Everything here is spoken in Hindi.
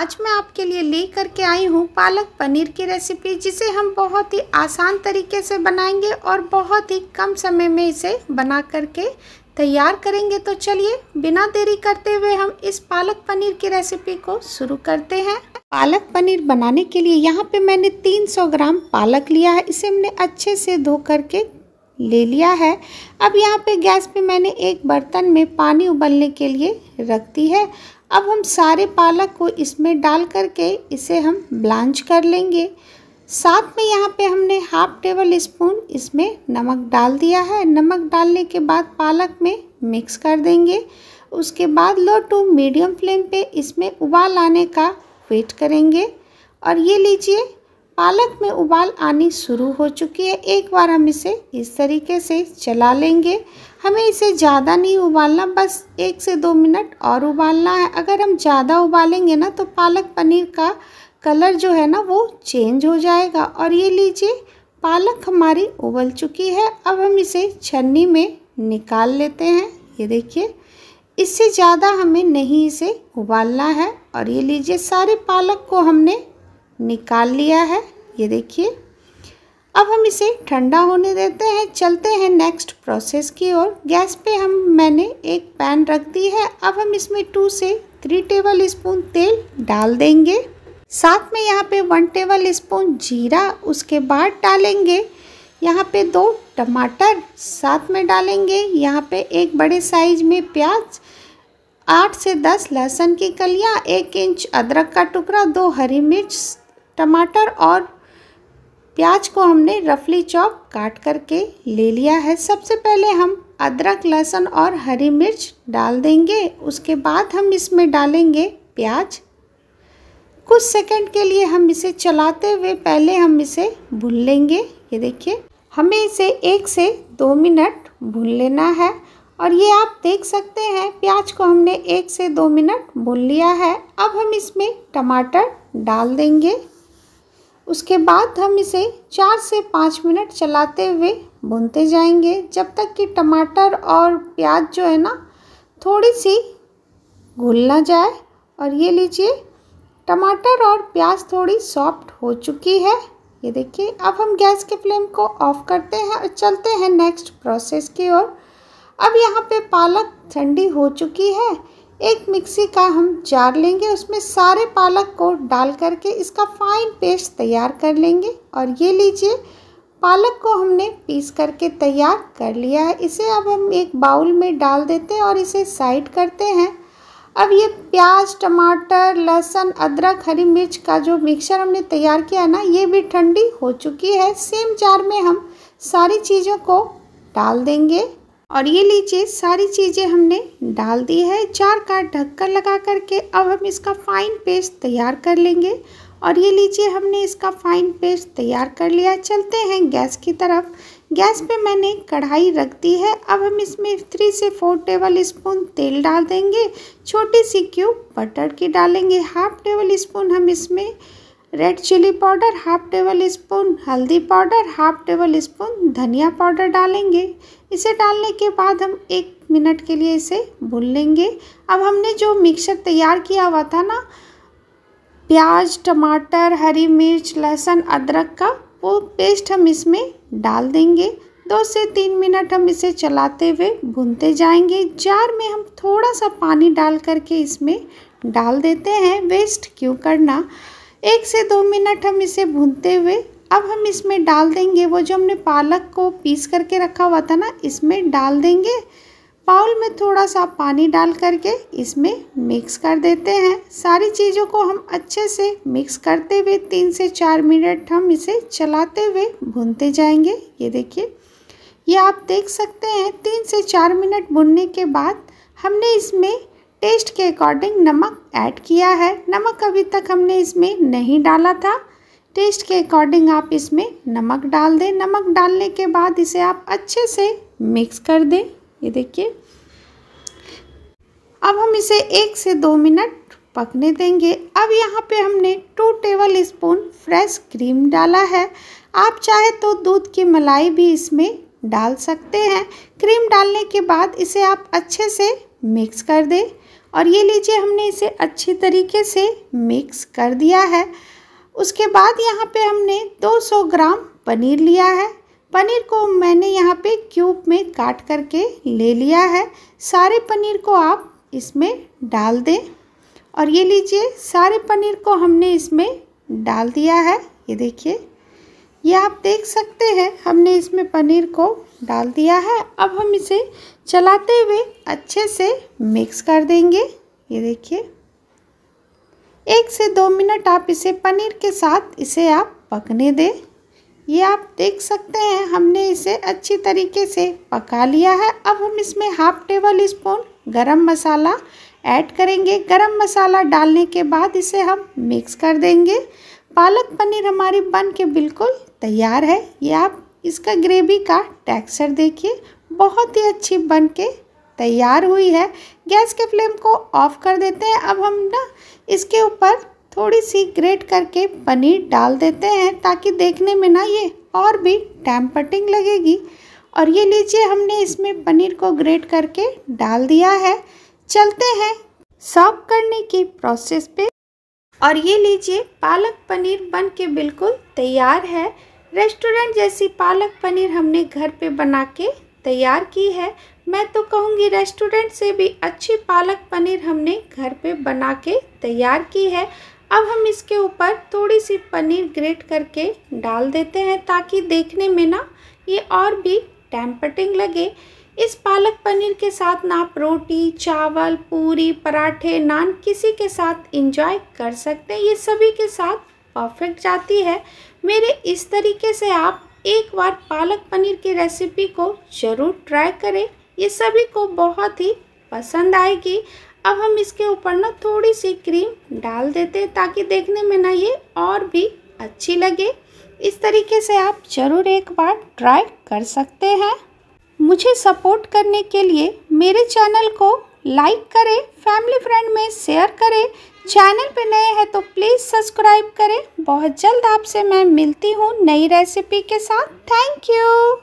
आज मैं आपके लिए ले करके आई हूँ पालक पनीर की रेसिपी जिसे हम बहुत ही आसान तरीके से बनाएंगे और बहुत ही कम समय में इसे बना करके तैयार करेंगे तो चलिए बिना देरी करते हुए हम इस पालक पनीर की रेसिपी को शुरू करते हैं पालक पनीर बनाने के लिए यहाँ पे मैंने 300 ग्राम पालक लिया है इसे हमने अच्छे से धो करके ले लिया है अब यहाँ पे गैस पे मैंने एक बर्तन में पानी उबलने के लिए रख दी है अब हम सारे पालक को इसमें डाल करके इसे हम ब्लांच कर लेंगे साथ में यहाँ पे हमने हाफ टेबल स्पून इसमें नमक डाल दिया है नमक डालने के बाद पालक में मिक्स कर देंगे उसके बाद लो टू मीडियम फ्लेम पे इसमें उबाल आने का वेट करेंगे और ये लीजिए पालक में उबाल आनी शुरू हो चुकी है एक बार हम इसे इस तरीके से चला लेंगे हमें इसे ज़्यादा नहीं उबालना बस एक से दो मिनट और उबालना है अगर हम ज़्यादा उबालेंगे ना तो पालक पनीर का कलर जो है ना वो चेंज हो जाएगा और ये लीजिए पालक हमारी उबल चुकी है अब हम इसे छन्नी में निकाल लेते हैं ये देखिए इससे ज़्यादा हमें नहीं इसे उबालना है और ये लीजिए सारे पालक को हमने निकाल लिया है ये देखिए अब हम इसे ठंडा होने देते हैं चलते हैं नेक्स्ट प्रोसेस की ओर गैस पे हम मैंने एक पैन रख दी है अब हम इसमें टू से थ्री टेबल स्पून तेल डाल देंगे साथ में यहाँ पे वन टेबल स्पून जीरा उसके बाद डालेंगे यहाँ पे दो टमाटर साथ में डालेंगे यहाँ पे एक बड़े साइज में प्याज आठ से दस लहसुन की कलियाँ एक इंच अदरक का टुकड़ा दो हरी मिर्च टमाटर और प्याज को हमने रफली चॉप काट करके ले लिया है सबसे पहले हम अदरक लहसुन और हरी मिर्च डाल देंगे उसके बाद हम इसमें डालेंगे प्याज कुछ सेकंड के लिए हम इसे चलाते हुए पहले हम इसे भून लेंगे ये देखिए हमें इसे एक से दो मिनट भून लेना है और ये आप देख सकते हैं प्याज को हमने एक से दो मिनट भून लिया है अब हम इसमें टमाटर डाल देंगे उसके बाद हम इसे चार से पाँच मिनट चलाते हुए भूनते जाएंगे जब तक कि टमाटर और प्याज जो है ना थोड़ी सी घुल ना जाए और ये लीजिए टमाटर और प्याज थोड़ी सॉफ्ट हो चुकी है ये देखिए अब हम गैस के फ्लेम को ऑफ करते हैं और चलते हैं नेक्स्ट प्रोसेस की ओर अब यहाँ पे पालक ठंडी हो चुकी है एक मिक्सी का हम जार लेंगे उसमें सारे पालक को डाल करके इसका फाइन पेस्ट तैयार कर लेंगे और ये लीजिए पालक को हमने पीस करके तैयार कर लिया है इसे अब हम एक बाउल में डाल देते हैं और इसे साइड करते हैं अब ये प्याज टमाटर लहसुन अदरक हरी मिर्च का जो मिक्सर हमने तैयार किया है ना ये भी ठंडी हो चुकी है सेम जार में हम सारी चीज़ों को डाल देंगे और ये लीजिए सारी चीज़ें हमने डाल दी है जार का ढक्कन लगा करके अब हम इसका फाइन पेस्ट तैयार कर लेंगे और ये लीजिए हमने इसका फाइन पेस्ट तैयार कर लिया चलते हैं गैस की तरफ गैस पे मैंने कढ़ाई रख दी है अब हम इसमें थ्री से फोर टेबल स्पून तेल डाल देंगे छोटी सी क्यूब बटर की डालेंगे हाफ टेबल स्पून हम इसमें red chilli powder half tablespoon हल्दी पाउडर हाफ टेबल स्पून धनिया पाउडर डालेंगे इसे डालने के बाद हम एक मिनट के लिए इसे भून लेंगे अब हमने जो मिक्सर तैयार किया हुआ था ना प्याज टमाटर हरी मिर्च लहसुन अदरक का वो पेस्ट हम इसमें डाल देंगे दो से तीन मिनट हम इसे चलाते हुए भूनते जाएंगे जार में हम थोड़ा सा पानी डाल करके इसमें डाल देते हैं वेस्ट क्यों करना एक से दो मिनट हम इसे भूनते हुए अब हम इसमें डाल देंगे वो जो हमने पालक को पीस करके रखा हुआ था ना इसमें डाल देंगे बाउल में थोड़ा सा पानी डाल करके इसमें मिक्स कर देते हैं सारी चीज़ों को हम अच्छे से मिक्स करते हुए तीन से चार मिनट हम इसे चलाते हुए भूनते जाएंगे ये देखिए ये आप देख सकते हैं तीन से चार मिनट भुनने के बाद हमने इसमें टेस्ट के अकॉर्डिंग नमक ऐड किया है नमक अभी तक हमने इसमें नहीं डाला था टेस्ट के अकॉर्डिंग आप इसमें नमक डाल दें नमक डालने के बाद इसे आप अच्छे से मिक्स कर दें ये देखिए अब हम इसे एक से दो मिनट पकने देंगे अब यहाँ पे हमने two tablespoon fresh cream डाला है आप चाहे तो दूध की मलाई भी इसमें डाल सकते हैं क्रीम डालने के बाद इसे आप अच्छे से मिक्स कर दें और ये लीजिए हमने इसे अच्छी तरीके से मिक्स कर दिया है उसके बाद यहाँ पे हमने 200 ग्राम पनीर लिया है पनीर को मैंने यहाँ पे क्यूब में काट करके ले लिया है सारे पनीर को आप इसमें डाल दें और ये लीजिए सारे पनीर को हमने इसमें डाल दिया है ये देखिए ये आप देख सकते हैं हमने इसमें पनीर को डाल दिया है अब हम इसे चलाते हुए अच्छे से मिक्स कर देंगे ये देखिए एक से दो मिनट आप इसे पनीर के साथ इसे आप पकने दें ये आप देख सकते हैं हमने इसे अच्छी तरीके से पका लिया है अब हम इसमें हाफ टेबल स्पून गरम मसाला ऐड करेंगे गरम मसाला डालने के बाद इसे हम मिक्स कर देंगे पालक पनीर हमारी बन के बिल्कुल तैयार है ये आप इसका ग्रेवी का टेक्सचर देखिए बहुत ही अच्छी बन के तैयार हुई है गैस के फ्लेम को ऑफ़ कर देते हैं अब हम ना इसके ऊपर थोड़ी सी ग्रेट करके पनीर डाल देते हैं ताकि देखने में ना ये और भी टैम्पटिंग लगेगी और ये लीजिए हमने इसमें पनीर को ग्रेट करके डाल दिया है चलते हैं सर्व करने की प्रोसेस पे और ये लीजिए पालक पनीर बन के बिल्कुल तैयार है रेस्टोरेंट जैसी पालक पनीर हमने घर पे बना के तैयार की है मैं तो कहूँगी रेस्टोरेंट से भी अच्छी पालक पनीर हमने घर पे बना के तैयार की है अब हम इसके ऊपर थोड़ी सी पनीर ग्रेट करके डाल देते हैं ताकि देखने में ना ये और भी टैम्पटिंग लगे इस पालक पनीर के साथ ना आप रोटी चावल पूरी पराठे नान किसी के साथ इंजॉय कर सकते हैं ये सभी के साथ परफेक्ट जाती है मेरे इस तरीके से आप एक बार पालक पनीर की रेसिपी को ज़रूर ट्राई करें ये सभी को बहुत ही पसंद आएगी अब हम इसके ऊपर ना थोड़ी सी क्रीम डाल देते हैं ताकि देखने में ना ये और भी अच्छी लगे इस तरीके से आप ज़रूर एक बार ट्राई कर सकते हैं मुझे सपोर्ट करने के लिए मेरे चैनल को लाइक करें फैमिली फ्रेंड में शेयर करें चैनल पर नए हैं तो प्लीज़ सब्सक्राइब करें बहुत जल्द आपसे मैं मिलती हूँ नई रेसिपी के साथ थैंक यू